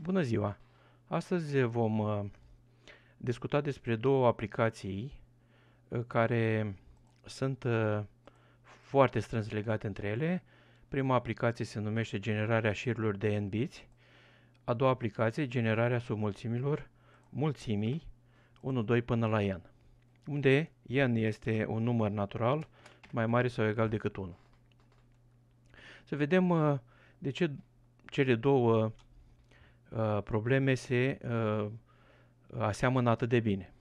Bună ziua! Astăzi vom uh, discuta despre două aplicații uh, care sunt uh, foarte strâns legate între ele. Prima aplicație se numește generarea șirurilor de n -biți. a doua aplicație generarea submulțimilor mulțimii 1, 2 până la n, unde n este un număr natural mai mare sau egal decât 1. Să vedem de ce cele două Uh, probleme se uh, aseamănă atât de bine.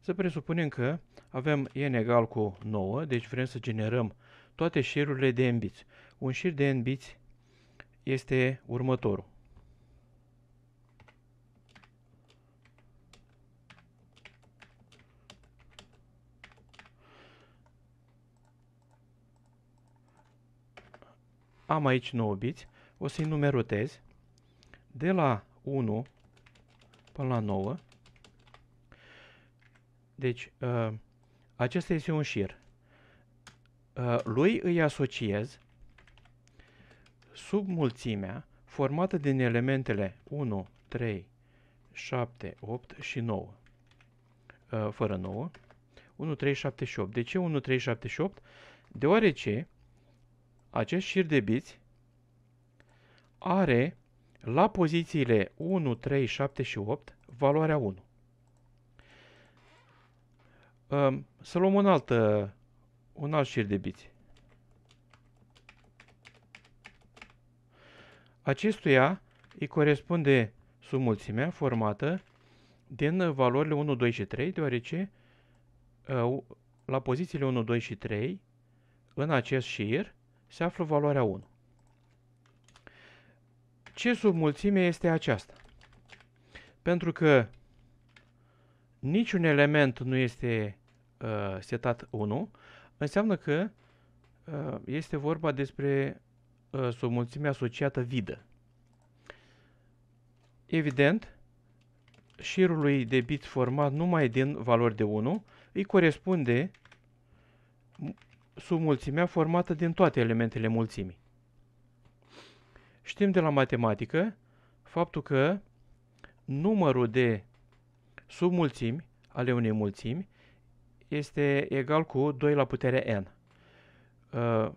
Să presupunem că avem n egal cu 9, deci vrem să generăm toate șirurile de n biți. Un șir de n biți este următorul. Am aici 9 biți, o să-i numerotez de la 1 până la 9. Deci, uh, acesta este un șir. Uh, lui îi asociez submulțimea formată din elementele 1, 3, 7, 8 și 9. Uh, ă, fără 9. 1, 3, 7 și 8. De ce 1, 3, 7 și 8? Deoarece acest șir de biți are la pozițiile 1, 3, 7 și 8, valoarea 1. Să luăm un alt, un alt șir de biți. Acestuia îi corespunde submulțimea formată din valorile 1, 2 și 3, deoarece ă, la pozițiile 1, 2 și 3, în acest șir, se află valoarea 1. Ce submulțime este aceasta? Pentru că niciun element nu este uh, setat 1, înseamnă că uh, este vorba despre uh, submulțime asociată vidă. Evident, șirului de bit format numai din valori de 1 îi corespunde submulțimea formată din toate elementele mulțimii. Știm de la matematică faptul că numărul de submulțimi ale unei mulțimi este egal cu 2 la puterea n. Uh,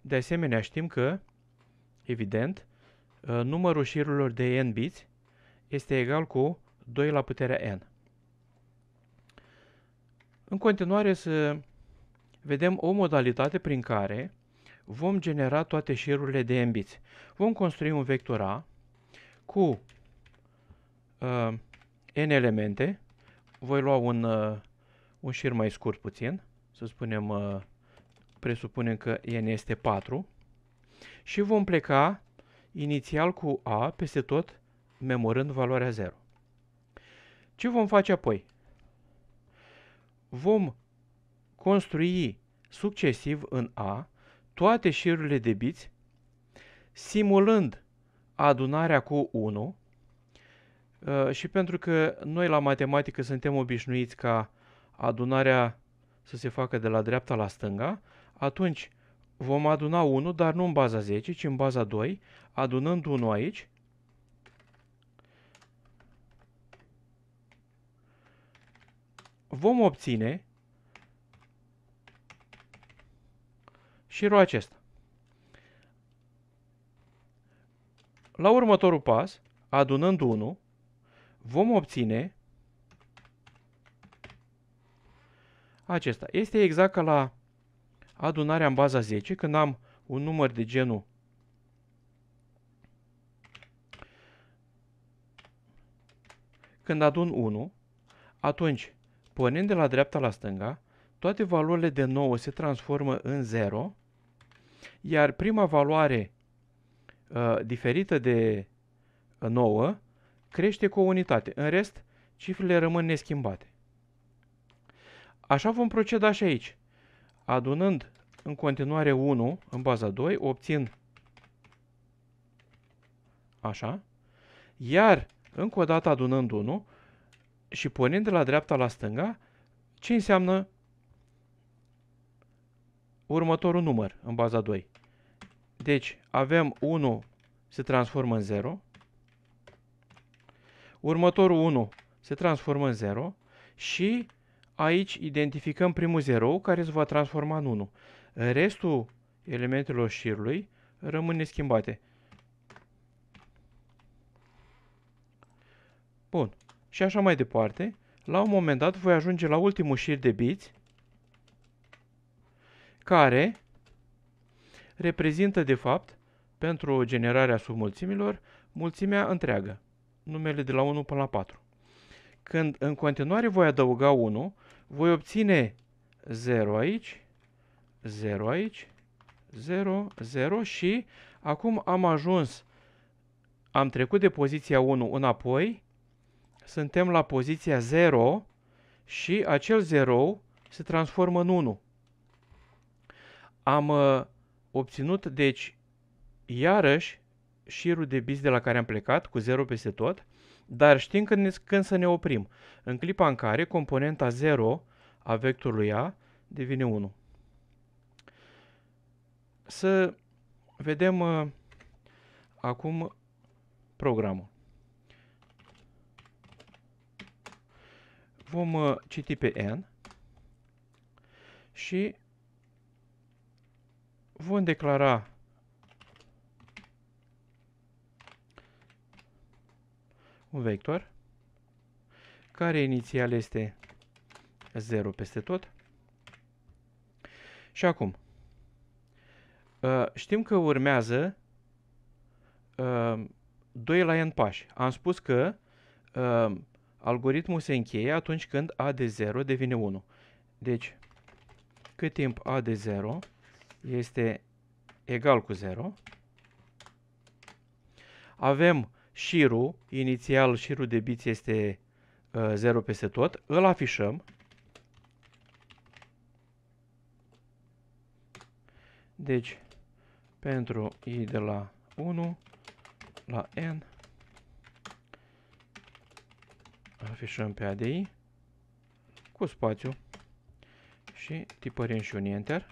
de asemenea, știm că, evident, uh, numărul șirurilor de n biți este egal cu 2 la puterea n. În continuare să vedem o modalitate prin care vom genera toate șirurile de n Vom construi un vector A cu uh, n elemente. Voi lua un, uh, un șir mai scurt puțin, să spunem, uh, presupunem că n este 4. Și vom pleca inițial cu A peste tot, memorând valoarea 0. Ce vom face apoi? Vom construi succesiv în A toate șirurile de biți, simulând adunarea cu 1 uh, și pentru că noi la matematică suntem obișnuiți ca adunarea să se facă de la dreapta la stânga, atunci vom aduna 1, dar nu în baza 10, ci în baza 2, adunând 1 aici, vom obține șirul acesta. La următorul pas, adunând 1, vom obține acesta. Este exact ca la adunarea în baza 10, când am un număr de genul Când adun 1, atunci, pornind de la dreapta la stânga, toate valorile de 9 se transformă în 0 iar prima valoare uh, diferită de 9 uh, crește cu o unitate. În rest, cifrele rămân neschimbate. Așa vom proceda și aici. Adunând în continuare 1 în baza 2, obțin așa, iar încă o dată adunând 1 și pornind de la dreapta la stânga, ce înseamnă următorul număr în baza 2. Deci avem 1 se transformă în 0. Următorul 1 se transformă în 0 și aici identificăm primul 0 care se va transforma în 1. Restul elementelor șirului rămân neschimbate. Bun. Și așa mai departe. La un moment dat voi ajunge la ultimul șir de biți care reprezintă, de fapt, pentru generarea submulțimilor, mulțimea întreagă, numele de la 1 până la 4. Când în continuare voi adăuga 1, voi obține 0 aici, 0 aici, 0, 0 și acum am ajuns, am trecut de poziția 1 înapoi, suntem la poziția 0 și acel 0 se transformă în 1. Am uh, obținut, deci, iarăși șirul de bis de la care am plecat, cu 0 peste tot, dar știm când, când să ne oprim. În clipa în care componenta 0 a vectorului A devine 1. Să vedem uh, acum programul. Vom uh, citi pe N și vom declara un vector care inițial este 0 peste tot. Și acum, ă, știm că urmează 2 la n pași. Am spus că ă, algoritmul se încheie atunci când a de 0 devine 1. Deci, cât timp a de 0 este egal cu 0. Avem șirul, inițial șirul de biți este uh, 0 peste tot, îl afișăm. Deci, pentru i de la 1 la n, afișăm pe ADI cu spațiu și tipărim și un enter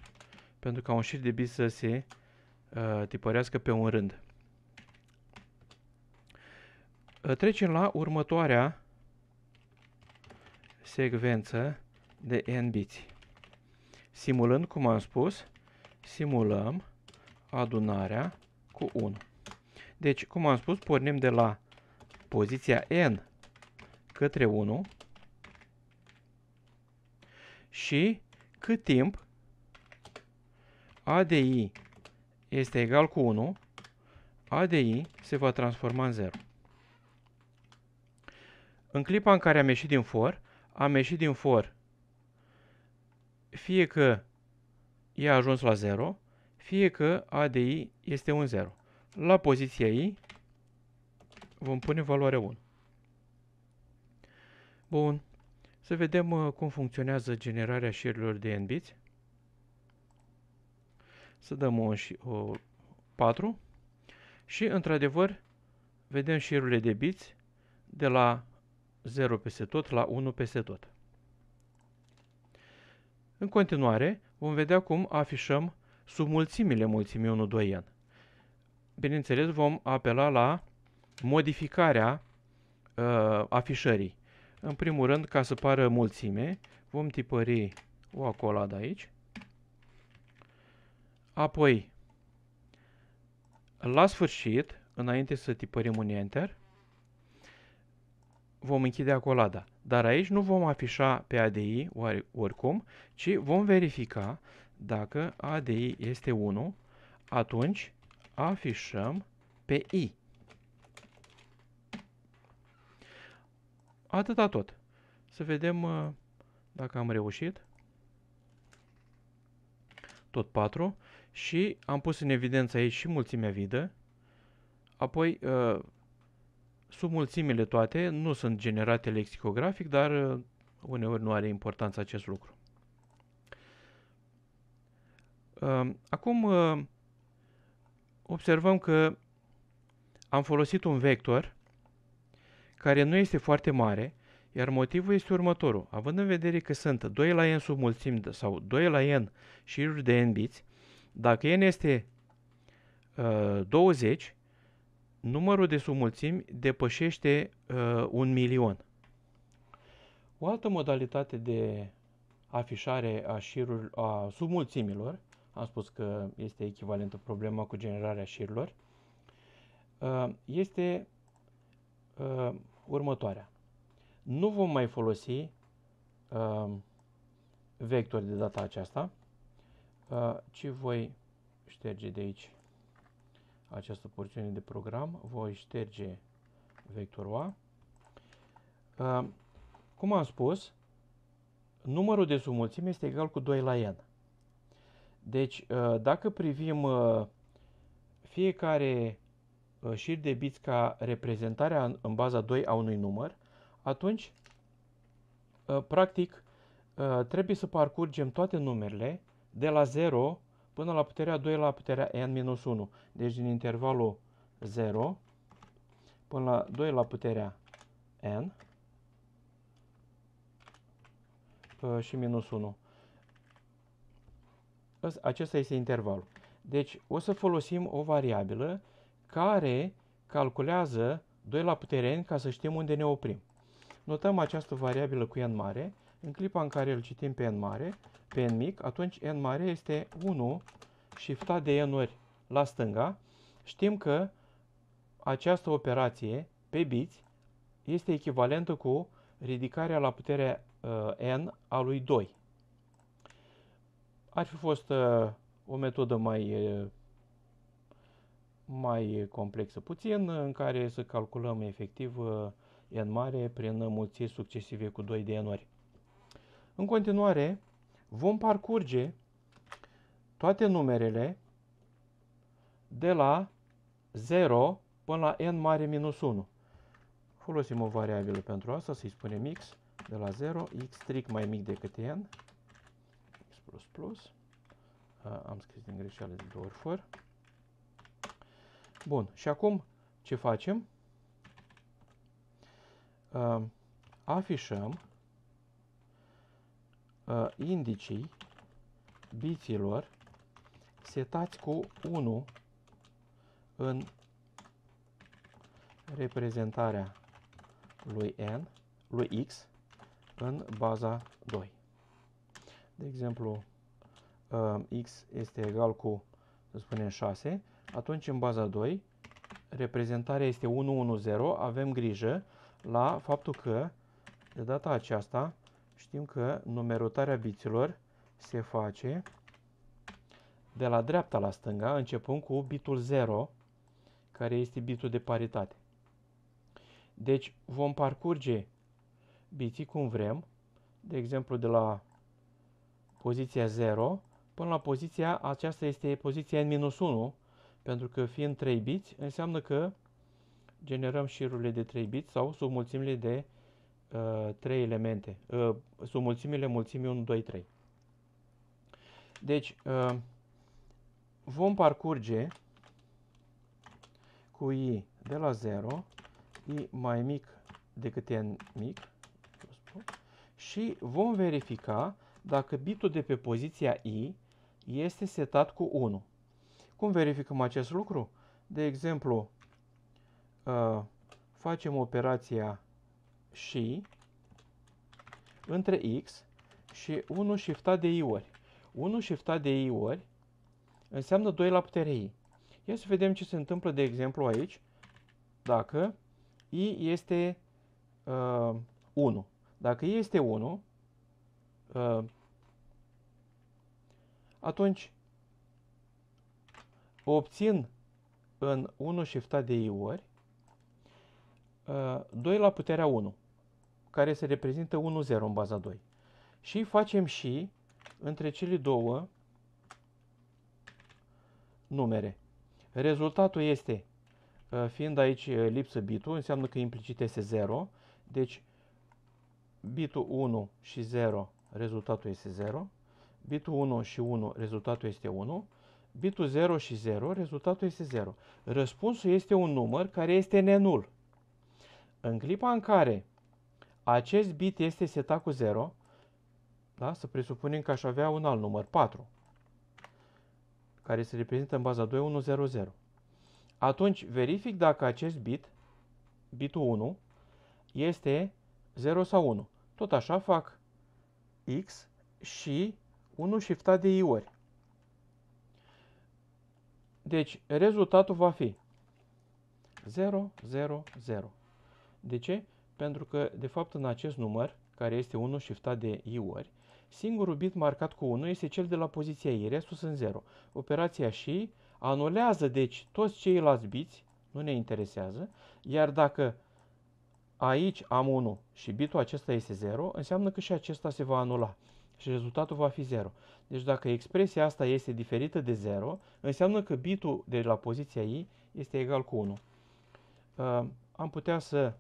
pentru ca un șir de bit să se uh, tipărească pe un rând. Uh, trecem la următoarea secvență de n biți. Simulând, cum am spus, simulăm adunarea cu 1. Deci, cum am spus, pornim de la poziția n către 1 și cât timp ADI este egal cu 1, ADI se va transforma în 0. În clipa în care am ieșit din for, am ieșit din for fie că i-a ajuns la 0, fie că ADI este un 0. La poziția I vom pune valoarea 1. Bun, să vedem uh, cum funcționează generarea șirilor de n-biți să dăm o, o 4 și într-adevăr vedem șirurile de biți de la 0 peste tot la 1 peste tot. În continuare vom vedea cum afișăm submulțimile mulțimii 1 2 n. Bineînțeles vom apela la modificarea uh, afișării. În primul rând, ca să pară mulțime, vom tipări o acoladă aici Apoi, la sfârșit, înainte să tipărim un Enter, vom închide acolada. Dar aici nu vom afișa pe ADI oricum, ci vom verifica dacă ADI este 1, atunci afișăm pe I. Atâta tot. Să vedem uh, dacă am reușit. Tot 4 și am pus în evidență aici și mulțimea vidă, apoi uh, sub mulțimile toate nu sunt generate lexicografic, dar uh, uneori nu are importanță acest lucru. Uh, acum observăm că am folosit un vector care nu este foarte mare, iar motivul este următorul. Având în vedere că sunt 2 la n submulțimi sau 2 la n șiruri de n biți, dacă n este uh, 20, numărul de submulțimi depășește uh, un milion. O altă modalitate de afișare a, șirul, a submulțimilor, am spus că este echivalentă problema cu generarea șirilor, uh, este uh, următoarea. Nu vom mai folosi uh, vectori de data aceasta, Uh, ce voi șterge de aici această porțiune de program, voi șterge vectorul A. Uh, cum am spus, numărul de submulțime este egal cu 2 la n. Deci, uh, dacă privim fiecare șir de biți ca reprezentarea în baza 2 a unui număr, atunci, practic, trebuie să parcurgem toate numerele de la 0 până la puterea 2 la puterea n minus 1. Deci din intervalul 0 până la 2 la puterea n și minus 1. Acesta este intervalul. Deci o să folosim o variabilă care calculează 2 la putere n ca să știm unde ne oprim. Notăm această variabilă cu n mare în clipa în care îl citim pe n mare, pe n mic, atunci n mare este 1 shiftat de n ori la stânga. Știm că această operație pe biți este echivalentă cu ridicarea la puterea uh, n a lui 2. Ar fi fost uh, o metodă mai, uh, mai complexă puțin, uh, în care să calculăm efectiv uh, n mare prin mulțiri succesive cu 2 de n ori. În continuare, vom parcurge toate numerele de la 0 până la n mare minus 1. Folosim o variabilă pentru asta, să-i spunem x de la 0, x strict mai mic decât n, x plus plus, A, am scris din greșeală de două ori fără. Bun, și acum ce facem? A, afișăm uh, indicii biților setați cu 1 în reprezentarea lui N, lui X în baza 2. De exemplu, uh, X este egal cu, să spunem, 6, atunci în baza 2 reprezentarea este 1, 1, 0, avem grijă la faptul că de data aceasta știm că numerotarea biților se face de la dreapta la stânga, începând cu bitul 0, care este bitul de paritate. Deci vom parcurge biții cum vrem, de exemplu de la poziția 0 până la poziția, aceasta este poziția N-1, pentru că fiind 3 biți, înseamnă că generăm șirurile de 3 biți sau submulțimile de 3 Uh, trei elemente. Uh, sunt mulțimile mulțimii 1, 2, 3. Deci, uh, vom parcurge cu i de la 0, i mai mic decât n mic, și vom verifica dacă bitul de pe poziția i este setat cu 1. Cum verificăm acest lucru? De exemplu, uh, facem operația și între x și 1 shiftat de i ori. 1 shiftat de i ori înseamnă 2 la putere i. Ia să vedem ce se întâmplă, de exemplu, aici, dacă i este uh, 1. Dacă i este 1, uh, atunci obțin în 1 shiftat de i ori uh, 2 la puterea 1 care se reprezintă 1,0 în baza 2. Și facem și între cele două numere. Rezultatul este, uh, fiind aici uh, lipsă bitul, înseamnă că implicit este 0, deci bitul 1 și 0, rezultatul este 0, bitul 1 și 1, rezultatul este 1, bitul 0 și 0, rezultatul este 0. Răspunsul este un număr care este nenul. În clipa în care acest bit este setat cu 0. Da? Să presupunem că aș avea un alt număr, 4, care se reprezintă în baza 2, 1, 0, 0. Atunci verific dacă acest bit, bitul 1, este 0 sau 1. Tot așa fac X și 1 shiftat de I ori. Deci rezultatul va fi 0, 0, 0. De ce? pentru că, de fapt, în acest număr, care este 1 shiftat de i ori, singurul bit marcat cu 1 este cel de la poziția i, restul sunt 0. Operația și anulează, deci, toți ceilalți biți, nu ne interesează, iar dacă aici am 1 și bitul acesta este 0, înseamnă că și acesta se va anula și rezultatul va fi 0. Deci dacă expresia asta este diferită de 0, înseamnă că bitul de la poziția i este egal cu 1. Uh, am putea să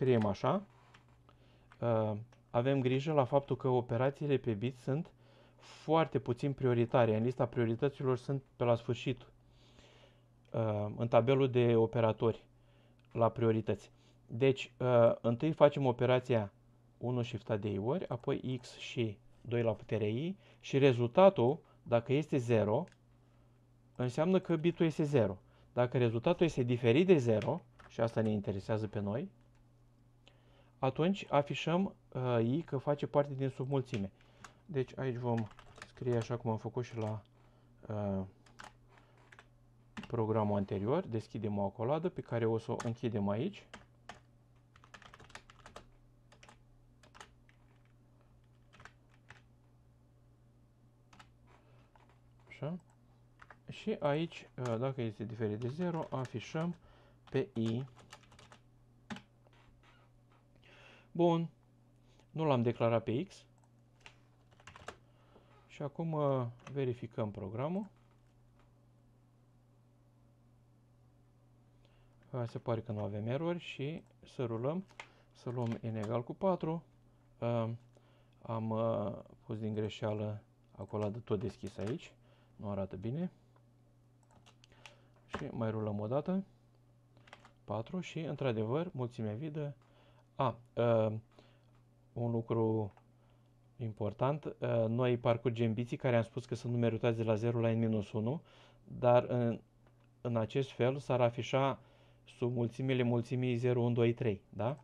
scriem așa. Uh, avem grijă la faptul că operațiile pe bit sunt foarte puțin prioritare. În lista priorităților sunt pe la sfârșit, uh, în tabelul de operatori la priorități. Deci, uh, întâi facem operația 1 shift de i ori, apoi x și 2 la putere i și rezultatul, dacă este 0, înseamnă că bitul este 0. Dacă rezultatul este diferit de 0, și asta ne interesează pe noi, atunci afișăm uh, i că face parte din submulțime. Deci aici vom scrie așa cum am făcut și la uh, programul anterior. Deschidem o coloadă pe care o să o închidem aici. Așa. Și aici, uh, dacă este diferit de 0, afișăm pe i Bun. Nu l-am declarat pe X. Și acum uh, verificăm programul. Se pare că nu avem erori și să rulăm. Să luăm n egal cu 4. Ehm, am uh, pus din greșeală acolo de tot deschis aici. Nu arată bine. Și mai rulăm o dată. 4 și într-adevăr mulțimea vidă a, uh, un lucru important, uh, noi parcurgem biții care am spus că sunt numerotați de la 0 la n-1, dar în, în acest fel s-ar afișa sub mulțimile mulțimii 0, 1, 2, 3, da?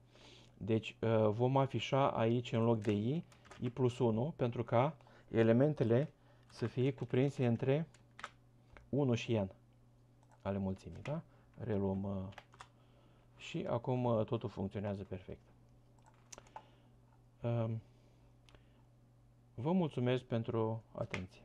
Deci uh, vom afișa aici în loc de i, i plus 1, pentru ca elementele să fie cuprinse între 1 și n ale mulțimii, da? Reluăm uh, și acum uh, totul funcționează perfect. Um, vă mulțumesc pentru atenție.